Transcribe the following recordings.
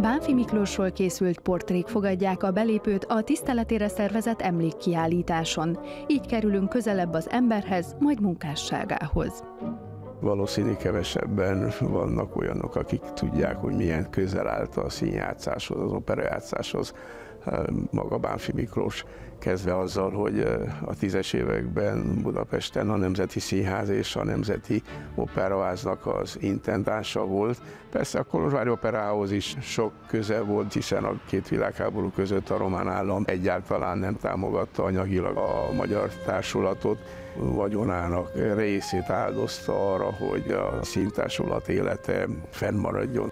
Bánfi Miklósról készült portrék fogadják a belépőt a tiszteletére szervezett emlékkiállításon. Így kerülünk közelebb az emberhez, majd munkásságához. Valószínű kevesebben vannak olyanok, akik tudják, hogy milyen közel állt a színjátszáshoz, az operajátszáshoz maga Bánfi Miklós, kezdve azzal, hogy a tízes években Budapesten a Nemzeti Színház és a Nemzeti Operaháznak az intendánsa volt. Persze a Kolozsvári Operához is sok köze volt, hiszen a két világháború között a román állam egyáltalán nem támogatta anyagilag a magyar társulatot, vagyonának részét áldozta arra, hogy a színtársulat élete fennmaradjon.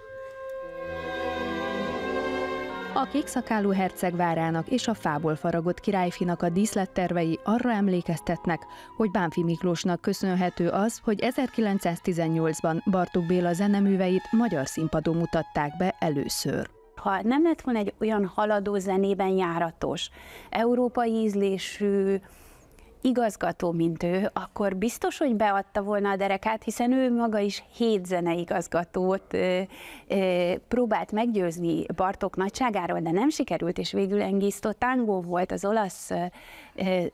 A kékszakálú herceg várának és a fából faragott királyfinak a díszlettervei arra emlékeztetnek, hogy Bánfi Miklósnak köszönhető az, hogy 1918-ban Bartók Béla zeneműveit magyar színpadon mutatták be először ha nem lett volna egy olyan haladó zenében járatos, európai ízlésű, igazgató, mint ő, akkor biztos, hogy beadta volna a derekát, hiszen ő maga is hét zeneigazgatót ö, ö, próbált meggyőzni Bartók nagyságáról, de nem sikerült, és végül Engisztó Tango volt az olasz ö,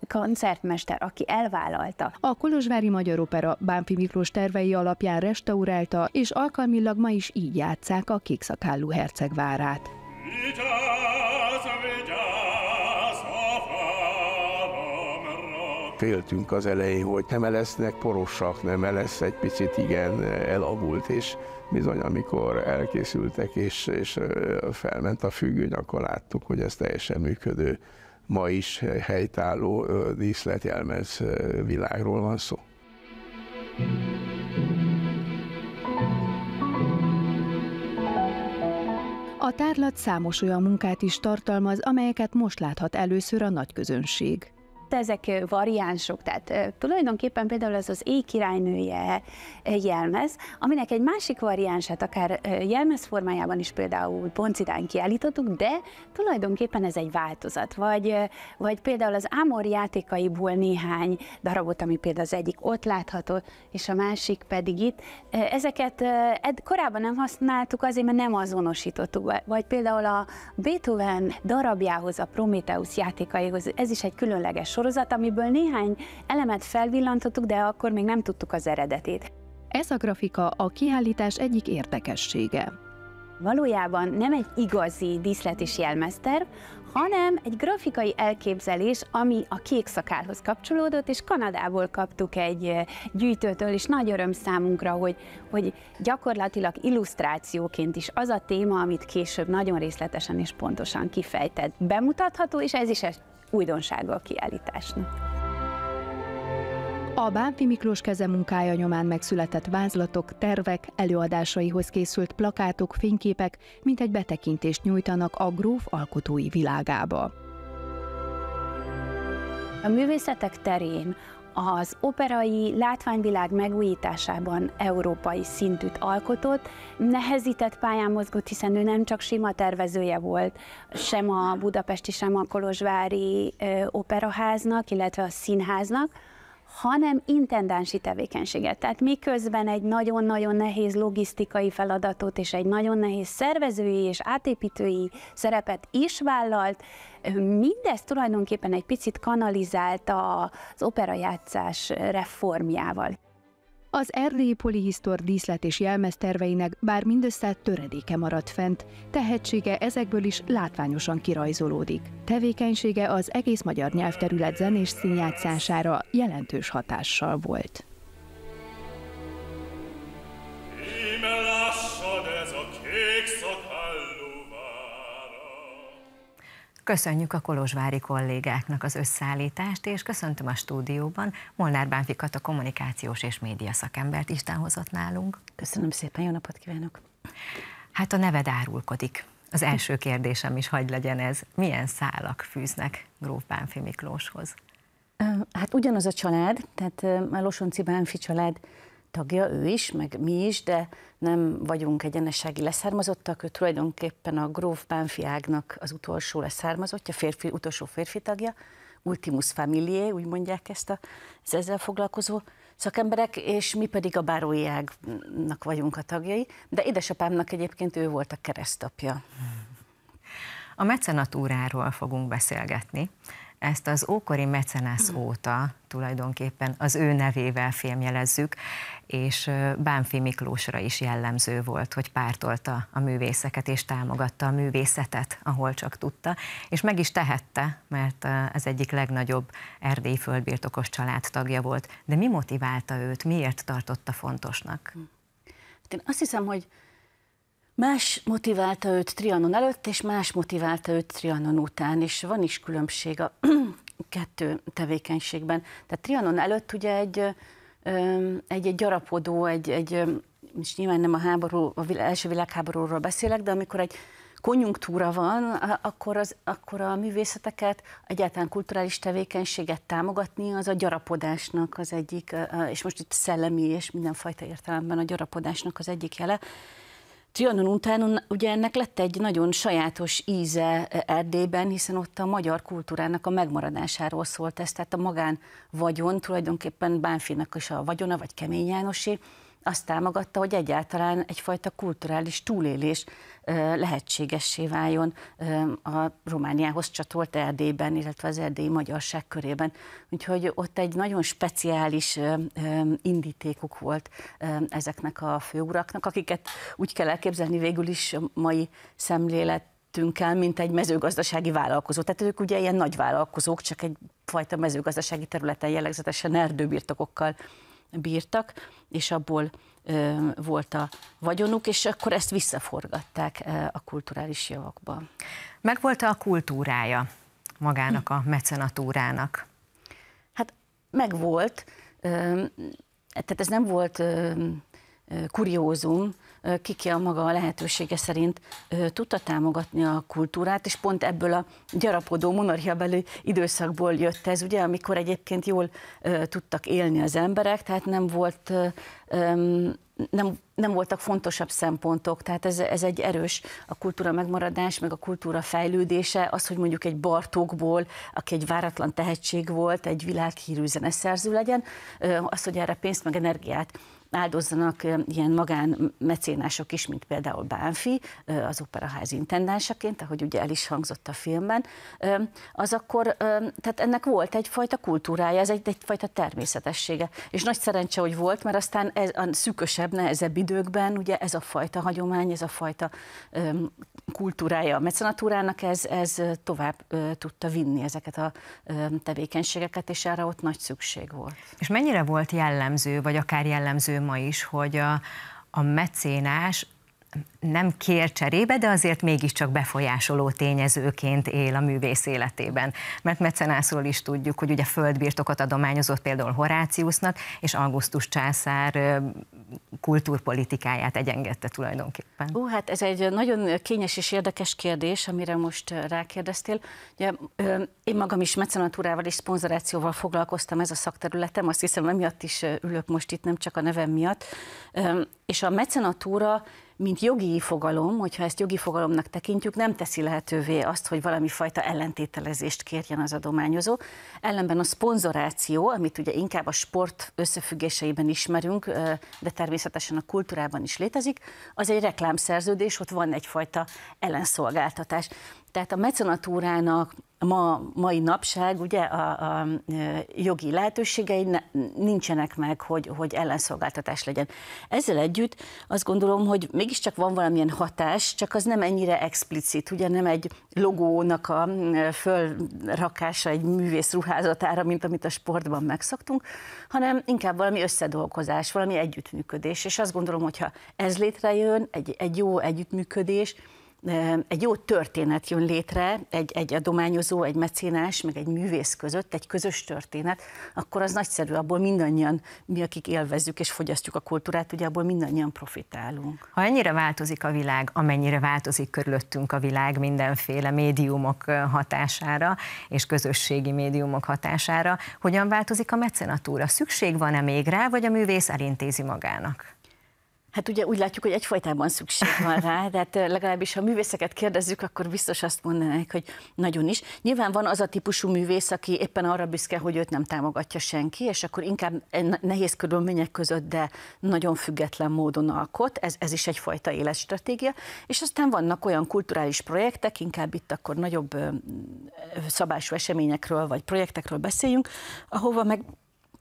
koncertmester, aki elvállalta. A Kolozsvári Magyar Opera Bánfi Miklós tervei alapján restaurálta, és alkalmilag ma is így játszák a kékszakállú hercegvárát. Ita! féltünk az elején, hogy nem lesznek porosak, nem lesz egy picit igen elavult, és bizony, amikor elkészültek és, és felment a függöny, akkor láttuk, hogy ez teljesen működő, ma is helytálló díszletjelmez világról van szó. A tárlat számos olyan munkát is tartalmaz, amelyeket most láthat először a nagyközönség ezek variánsok, tehát tulajdonképpen például ez az éjkirálynője királynője jelmez, aminek egy másik variánsát akár jelmez formájában is például Poncidán kiállítottuk, de tulajdonképpen ez egy változat, vagy, vagy például az Amor játékaiból néhány darabot, ami például az egyik ott látható, és a másik pedig itt. Ezeket ed, korábban nem használtuk azért, mert nem azonosítottuk, vagy például a Beethoven darabjához, a Prometheus játékaihoz, ez is egy különleges sor, sorozat, amiből néhány elemet felvillantottuk, de akkor még nem tudtuk az eredetét. Ez a grafika a kiállítás egyik érdekessége. Valójában nem egy igazi díszlet és jelmezterv, hanem egy grafikai elképzelés, ami a kék szakálhoz kapcsolódott, és Kanadából kaptuk egy gyűjtőtől, és nagy öröm számunkra, hogy, hogy gyakorlatilag illusztrációként is az a téma, amit később nagyon részletesen és pontosan kifejtett, bemutatható, és ez is egy újdonsága a kiállításnak. A Bánfi Miklós keze munkája nyomán megszületett vázlatok, tervek, előadásaihoz készült plakátok, fényképek, mint egy betekintést nyújtanak a gróf alkotói világába. A művészetek terén az operai látványvilág megújításában európai szintűt alkotott, nehezített pályán mozgott, hiszen ő nem csak sima tervezője volt, sem a budapesti, sem a kolozsvári operaháznak, illetve a színháznak, hanem intendánsi tevékenységet. Tehát miközben egy nagyon-nagyon nehéz logisztikai feladatot és egy nagyon nehéz szervezői és átépítői szerepet is vállalt, mindez tulajdonképpen egy picit kanalizálta az operajátszás reformjával. Az erdélyi polihisztor díszlet és terveinek bár mindössze töredéke maradt fent, tehetsége ezekből is látványosan kirajzolódik. Tevékenysége az egész magyar nyelvterület zenés színjátszására jelentős hatással volt. Köszönjük a kolozsvári kollégáknak az összeállítást, és köszöntöm a stúdióban Molnár Bánfikat, a kommunikációs és média szakembert Isten hozott nálunk. Köszönöm szépen, jó napot kívánok! Hát a neved árulkodik. Az első kérdésem is hagy legyen ez. Milyen szálak fűznek Gróf Bánfi Miklóshoz? Hát ugyanaz a család, tehát a Losonci Bánfi család tagja ő is, meg mi is, de nem vagyunk egyenesági leszármazottak, ő tulajdonképpen a gróf Bánfiágnak az utolsó leszármazottja, férfi, utolsó férfi tagja, Ultimus Familiae, úgy mondják ezt a, az ezzel foglalkozó szakemberek, és mi pedig a bárói ágnak vagyunk a tagjai, de édesapámnak egyébként ő volt a keresztapja. A mecenatúráról fogunk beszélgetni ezt az ókori mecenász mm. óta tulajdonképpen az ő nevével filmjelezzük, és Bánfi Miklósra is jellemző volt, hogy pártolta a művészeket és támogatta a művészetet, ahol csak tudta, és meg is tehette, mert az egyik legnagyobb erdélyi földbirtokos család tagja volt. De mi motiválta őt, miért tartotta fontosnak? Hm. Hát én azt hiszem, hogy Más motiválta őt Trianon előtt, és más motiválta őt Trianon után, és van is különbség a kettő tevékenységben. Tehát Trianon előtt ugye egy, egy, egy gyarapodó, egy, egy, és nyilván nem a háború, a első világháborúról beszélek, de amikor egy konjunktúra van, akkor, az, akkor a művészeteket, egyáltalán kulturális tevékenységet támogatni, az a gyarapodásnak az egyik, és most itt szellemi és mindenfajta értelemben a gyarapodásnak az egyik jele. Trianon után ugye ennek lett egy nagyon sajátos íze e, Erdélyben, hiszen ott a magyar kultúrának a megmaradásáról szólt ez, tehát a magán vagyon, tulajdonképpen Bánfinak is a vagyona, vagy Kemény Jánosi azt támogatta, hogy egyáltalán egyfajta kulturális túlélés lehetségessé váljon a Romániához csatolt Erdélyben, illetve az erdélyi magyarság körében. Úgyhogy ott egy nagyon speciális indítékuk volt ezeknek a főuraknak, akiket úgy kell elképzelni végül is a mai szemlélet mint egy mezőgazdasági vállalkozó. Tehát ők ugye ilyen nagy vállalkozók, csak egyfajta mezőgazdasági területen jellegzetesen erdőbirtokokkal bírtak, és abból volt a vagyonuk, és akkor ezt visszaforgatták a kulturális javakba. Megvolt a kultúrája magának a mecenatúrának? Hát megvolt, tehát ez nem volt kuriózum, ki a maga a lehetősége szerint tudta támogatni a kultúrát, és pont ebből a gyarapodó belül időszakból jött ez, ugye, amikor egyébként jól tudtak élni az emberek, tehát nem volt nem, nem voltak fontosabb szempontok, tehát ez, ez egy erős a kultúra megmaradás, meg a kultúra fejlődése, az, hogy mondjuk egy Bartókból, aki egy váratlan tehetség volt, egy világhírű zeneszerző legyen, az, hogy erre pénzt meg energiát áldozzanak ilyen mecénások is, mint például Bánfi, az operaház intendánsaként, ahogy ugye el is hangzott a filmben, az akkor, tehát ennek volt egyfajta kultúrája, ez egy, egyfajta természetessége. És nagy szerencse, hogy volt, mert aztán ez, a szűkösebb, nehezebb időkben ugye ez a fajta hagyomány, ez a fajta kultúrája a mecenatúrának, ez, ez tovább tudta vinni ezeket a tevékenységeket, és erre ott nagy szükség volt. És mennyire volt jellemző, vagy akár jellemző ma is, hogy a, a mecénás nem kér cserébe, de azért mégiscsak befolyásoló tényezőként él a művész életében. Mert mecenászról is tudjuk, hogy ugye földbirtokat adományozott például Horáciusnak, és Augustus császár kultúrpolitikáját egyengedte tulajdonképpen. Ó, hát ez egy nagyon kényes és érdekes kérdés, amire most rákérdeztél. Ugye, én magam is mecenatúrával és szponzorációval foglalkoztam, ez a szakterületem, azt hiszem emiatt is ülök most itt, nem csak a nevem miatt. És a mecenatúra, mint jogi fogalom, hogyha ezt jogi fogalomnak tekintjük, nem teszi lehetővé azt, hogy valami fajta ellentételezést kérjen az adományozó. Ellenben a szponzoráció, amit ugye inkább a sport összefüggéseiben ismerünk, de természetesen a kultúrában is létezik, az egy reklámszerződés, ott van egyfajta ellenszolgáltatás. Tehát a mecenatúrának ma, mai napság ugye a, a jogi lehetőségei ne, nincsenek meg, hogy, hogy ellenszolgáltatás legyen. Ezzel együtt azt gondolom, hogy mégiscsak van valamilyen hatás, csak az nem ennyire explicit, ugye nem egy logónak a fölrakása egy művész ruházatára, mint amit a sportban megszoktunk, hanem inkább valami összedolgozás, valami együttműködés, és azt gondolom, hogyha ez létrejön, egy, egy jó együttműködés, egy jó történet jön létre, egy, egy adományozó, egy mecénás, meg egy művész között, egy közös történet, akkor az nagyszerű, abból mindannyian, mi akik élvezzük és fogyasztjuk a kultúrát, ugye abból mindannyian profitálunk. Ha ennyire változik a világ, amennyire változik körülöttünk a világ mindenféle médiumok hatására és közösségi médiumok hatására, hogyan változik a mecenatúra? Szükség van-e még rá, vagy a művész elintézi magának? Hát ugye úgy látjuk, hogy egyfajtában szükség van rá, hát legalábbis ha művészeket kérdezzük, akkor biztos azt mondanák, hogy nagyon is. Nyilván van az a típusú művész, aki éppen arra büszke, hogy őt nem támogatja senki, és akkor inkább e, nehéz körülmények között, de nagyon független módon alkot, ez, ez is egyfajta életstratégia. És aztán vannak olyan kulturális projektek, inkább itt akkor nagyobb szabású eseményekről vagy projektekről beszéljünk, ahova meg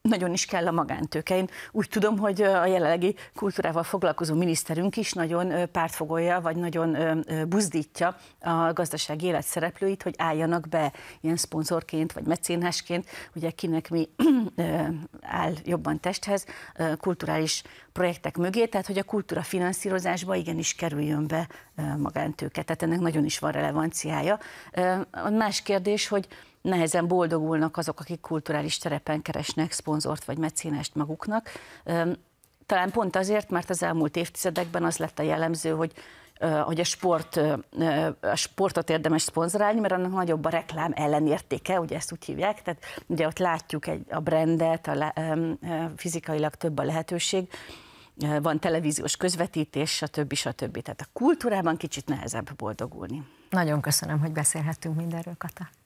nagyon is kell a magántőke. Én úgy tudom, hogy a jelenlegi kultúrával foglalkozó miniszterünk is nagyon pártfogolja, vagy nagyon buzdítja a gazdasági élet szereplőit, hogy álljanak be ilyen szponzorként, vagy mecénásként, ugye kinek mi áll jobban testhez, kulturális projektek mögé, tehát hogy a kultúra finanszírozásba igenis kerüljön be magántőke. Tehát ennek nagyon is van relevanciája. Más kérdés, hogy nehezen boldogulnak azok, akik kulturális terepen keresnek szponzort vagy mecénest maguknak. Talán pont azért, mert az elmúlt évtizedekben az lett a jellemző, hogy hogy a, sport, a sportot érdemes szponzorálni, mert annak nagyobb a reklám ellenértéke, ugye ezt úgy hívják, tehát ugye ott látjuk egy, a brandet, a, a, a, fizikailag több a lehetőség, van televíziós közvetítés, stb. stb. Tehát a kultúrában kicsit nehezebb boldogulni. Nagyon köszönöm, hogy beszélhettünk mindenről, Kata.